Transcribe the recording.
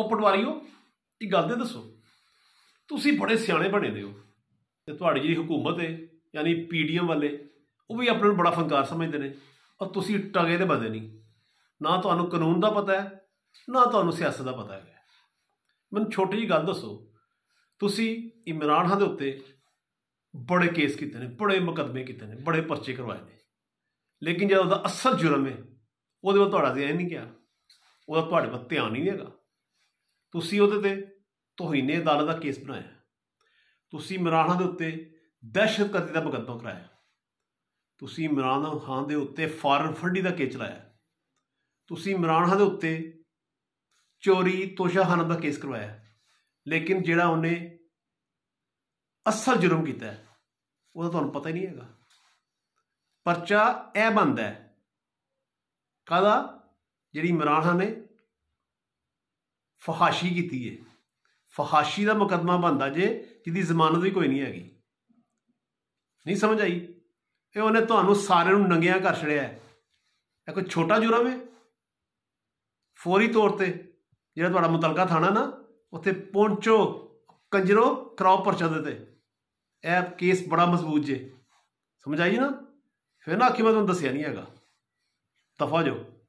ਉਹ ਪਟਵਾਰੀਓ ਇਹ ਗੱਲ ਦੇ ਦੱਸੋ ਤੁਸੀਂ ਬੜੇ ਸਿਆਣੇ ਬਣੇ ਦੇ ਹੋ ਤੇ ਤੁਹਾਡੀ ਜਿਹੜੀ ਹਕੂਮਤ ਹੈ ਯਾਨੀ ਪੀਡੀਐਮ ਵਾਲੇ ਉਹ ਵੀ ਆਪਣੇ ਨੂੰ ਬੜਾ ਫੰਕਾਰ ਸਮਝਦੇ ਨੇ ਔਰ ਤੁਸੀਂ ਟਗੇ ਦੇ ਬੰਦੇ ਨਹੀਂ ਨਾ ਤੁਹਾਨੂੰ ਕਾਨੂੰਨ ਦਾ ਪਤਾ ਹੈ ਨਾ ਤੁਹਾਨੂੰ ਸਿਆਸਤ ਦਾ ਪਤਾ ਹੈ ਮੈਨੂੰ ਛੋਟੀ ਜੀ ਗੱਲ ਦੱਸੋ ਤੁਸੀਂ ਇਮਰਾਨ ਖਾਨ ਦੇ ਉੱਤੇ ਬੜੇ ਕੇਸ ਕੀਤੇ ਨੇ ਬੜੇ ਮੁਕਦਮੇ ਕੀਤੇ ਨੇ ਬੜੇ ਪਰਚੇ ਕਰਵਾਏ ਨੇ ਲੇਕਿਨ ਜਦੋਂ ਦਾ ਅਸਲ ਜੁਰਮ ਹੈ ਉਹਦੇ ਵੱਲ ਤੁਹਾਡਾ ਧਿਆਨ ਨਹੀਂ ਗਿਆ ਉਹਦਾ ਤੁਹਾਡੇ ਵੱਲ ਧਿਆਨ ਨਹੀਂ ਹੈਗਾ ਤੁਸੀਂ ਉਹਦੇ ਤੇ ਤੋਹੀਨੇ ਅਦਾਲਤ ਦਾ ਕੇਸ ਬਣਾਇਆ ਤੁਸੀਂ ਇਮਰਾਨ ਦੇ ਉੱਤੇ ਦਹਿਸ਼ਤਗਰਦੀ ਦਾ ਮੁਕੱਦਮਾ ਕਰਾਇਆ ਤੁਸੀਂ ਇਮਰਾਨ ਖਾਨ ਦੇ ਉੱਤੇ ਫਾਰਨ ਫੰਡੀ ਦਾ ਕੇਸ ਚਲਾਇਆ ਤੁਸੀਂ ਇਮਰਾਨ ਖਾਨ ਦੇ ਉੱਤੇ ਚੋਰੀ ਤੋਸ਼ਾਹਨ ਦਾ ਕੇਸ ਕਰਵਾਇਆ ਲੇਕਿਨ ਜਿਹੜਾ ਉਹਨੇ ਅਸਲ ਜੁਰਮ ਕੀਤਾ ਉਹਦਾ ਤੁਹਾਨੂੰ ਪਤਾ ਹੀ ਨਹੀਂ ਹੈਗਾ ਪਰਚਾ ਇਹ ਬੰਦ ਹੈ ਕਾਦਾ ਜਿਹੜੀ ਇਮਰਾਨ ਖਾਨ ਨੇ ਫਹਾਸ਼ੀ ਕੀਤੀ ਹੈ ਫਹਾਸ਼ੀ ਦਾ ਮੁਕਦਮਾ ਬੰਦਾ ਜੇ ਜਿਹਦੀ ਜ਼ਮਾਨਤ ਵੀ ਕੋਈ ਨਹੀਂ ਹੈਗੀ ਨਹੀਂ ਸਮਝ ਆਈ ਇਹ ਉਹਨੇ ਤੁਹਾਨੂੰ ਸਾਰਿਆਂ ਨੂੰ ਨੰਗਿਆਂ ਕਰ ਛੜਿਆ ਹੈ ਇਹ ਕੋਈ ਛੋਟਾ ਜੁਰਮ ਹੈ ਫੌਰੀ ਤੌਰ ਤੇ ਜਿਹੜਾ ਤੁਹਾਡਾ ਮੁਤਲਕਾ ਥਾਣਾ ਨਾ ਉੱਥੇ ਪਹੁੰਚੋ ਕੰਜਰੋ ਕਰਾਓ ਪਰਚਾ ਦੇ ਤੇ ਇਹ ਕੇਸ ਬੜਾ ਮਜ਼ਬੂਤ ਜੇ ਸਮਝ ਆਈ ਨਾ ਫਿਰ ਨਾ ਆਖੀ ਮੈਂ ਤੁਹਾਨੂੰ ਦੱਸਿਆ ਨਹੀਂ ਹੈਗਾ ਤਫਾ ਜੋ